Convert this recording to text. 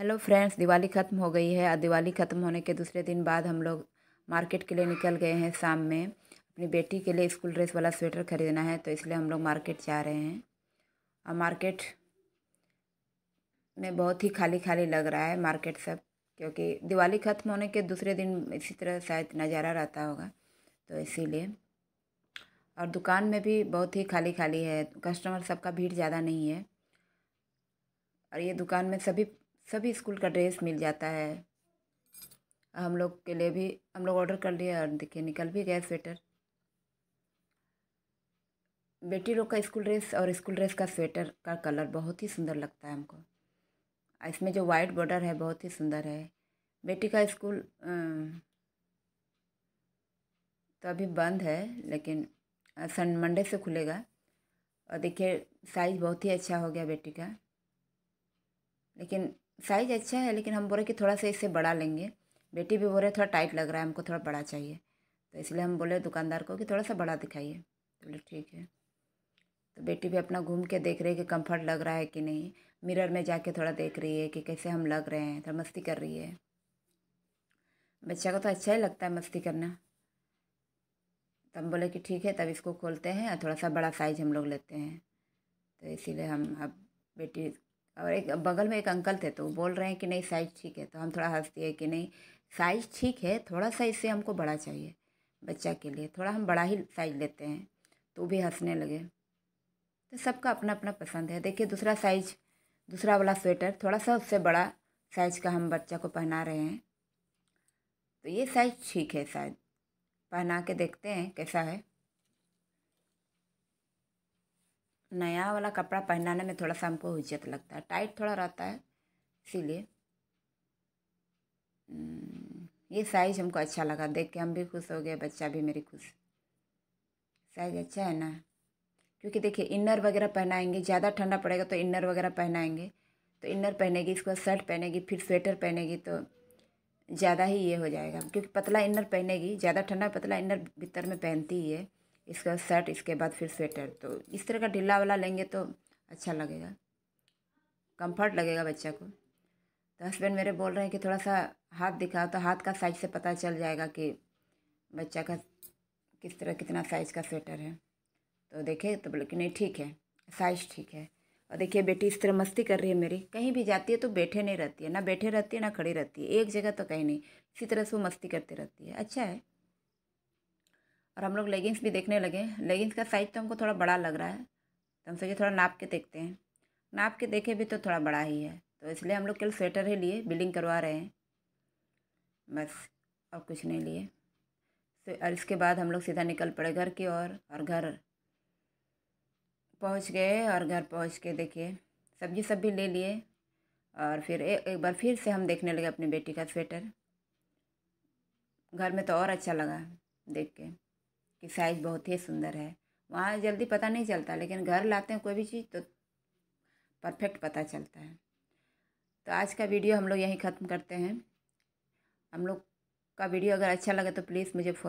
hello friends Diwali ख़त्म हो गई है और दिवाली ख़त्म होने के दूसरे दिन बाद हम लोग मार्केट के लिए निकल गए हैं शाम में अपनी बेटी के लिए स्कूल ड्रेस वाला स्वेटर ख़रीदना है तो इसलिए हम लोग मार्केट जा रहे हैं और मार्केट में बहुत ही खाली खाली लग रहा है मार्केट सब क्योंकि दिवाली ख़त्म होने के दूसरे दिन इसी तरह शायद नज़ारा रहता होगा तो इसीलिए और दुकान में भी बहुत ही खाली खाली है कस्टमर सबका भीड़ ज़्यादा नहीं है और ये दुकान में सभी सभी स्कूल का ड्रेस मिल जाता है हम लोग के लिए भी हम लोग ऑर्डर कर लिए और देखिए निकल भी गया स्वेटर बेटी लोग का स्कूल ड्रेस और स्कूल ड्रेस का स्वेटर का कलर बहुत ही सुंदर लगता है हमको इसमें जो वाइट बॉर्डर है बहुत ही सुंदर है बेटी का स्कूल तो अभी बंद है लेकिन सन मंडे से खुलेगा और देखिए साइज बहुत ही अच्छा हो गया बेटी का लेकिन साइज़ अच्छा है लेकिन हम बोल रहे कि थोड़ा सा इससे बड़ा लेंगे बेटी भी बोल रहे थोड़ा टाइट लग रहा है हमको थोड़ा बड़ा चाहिए तो इसलिए हम बोले दुकानदार को कि थोड़ा सा बड़ा दिखाइए तो बोले ठीक है तो बेटी भी अपना घूम के देख रही है कि कंफर्ट लग रहा है कि नहीं मिरर में जाके थोड़ा देख रही है कि कैसे हम लग रहे हैं थोड़ा मस्ती कर रही है बच्चा को तो अच्छा ही लगता है मस्ती करना तो हम बोले कि ठीक है तब इसको खोलते हैं और थोड़ा सा बड़ा साइज हम लोग लेते हैं तो इसीलिए हम अब बेटी और एक बगल में एक अंकल थे तो वो बोल रहे हैं कि नहीं साइज ठीक है तो हम थोड़ा हंस दिए कि नहीं साइज ठीक है थोड़ा सा इससे हमको बड़ा चाहिए बच्चा के लिए थोड़ा हम बड़ा ही साइज लेते हैं तो भी हंसने लगे तो सबका अपना अपना पसंद है देखिए दूसरा साइज दूसरा वाला स्वेटर थोड़ा सा उससे बड़ा साइज का हम बच्चा को पहना रहे हैं तो ये साइज ठीक है शायद पहना के देखते हैं कैसा है नया वाला कपड़ा पहनाने में थोड़ा सा हमको हिचक लगता है टाइट थोड़ा रहता है इसीलिए हम्म, ये साइज हमको अच्छा लगा देख के हम भी खुश हो गए बच्चा भी मेरी खुश साइज अच्छा है ना क्योंकि देखिए इनर वगैरह पहनाएंगे ज़्यादा ठंडा पड़ेगा तो इनर वगैरह पहनाएंगे तो इनर पहनेगी इसके बाद शर्ट पहनेगी फिर स्वेटर पहनेगी तो ज़्यादा ही ये हो जाएगा क्योंकि पतला इनर पहनेगी ज़्यादा ठंडा पतला इनर भीतर में पहनती ही है इसका शर्ट इसके बाद फिर स्वेटर तो इस तरह का ढीला वाला लेंगे तो अच्छा लगेगा कंफर्ट लगेगा बच्चा को तो हस्बैंड मेरे बोल रहे हैं कि थोड़ा सा हाथ दिखाओ तो हाथ का साइज से पता चल जाएगा कि बच्चा का किस तरह कितना साइज़ का स्वेटर है तो देखे तो बोले कि नहीं ठीक है साइज़ ठीक है और देखिए बेटी इस तरह मस्ती कर रही है मेरी कहीं भी जाती है तो बैठे नहीं रहती है ना बैठे रहती है ना खड़ी रहती है एक जगह तो कहीं नहीं इसी तरह से वो मस्ती करती रहती है अच्छा है और हम लोग लेगिंग्स भी देखने लगे लेगिंग्स का साइज़ तो हमको थोड़ा बड़ा लग रहा है तो हम सोचे थोड़ा नाप के देखते हैं नाप के देखे भी तो थोड़ा बड़ा ही है तो इसलिए हम लोग कल स्वेटर ही लिए बिलिंग करवा रहे हैं बस और कुछ नहीं लिए तो और इसके बाद हम लोग सीधा निकल पड़े घर की ओर और घर पहुंच गए और घर पहुंच के देखिए सब्जी सब भी ले लिए और फिर ए, एक बार फिर से हम देखने लगे अपनी बेटी का स्वेटर घर में तो और अच्छा लगा देख के कि साइज़ बहुत ही सुंदर है वहाँ जल्दी पता नहीं चलता लेकिन घर लाते हैं कोई भी चीज़ तो परफेक्ट पता चलता है तो आज का वीडियो हम लोग यहीं ख़त्म करते हैं हम लोग का वीडियो अगर अच्छा लगे तो प्लीज़ मुझे फॉलो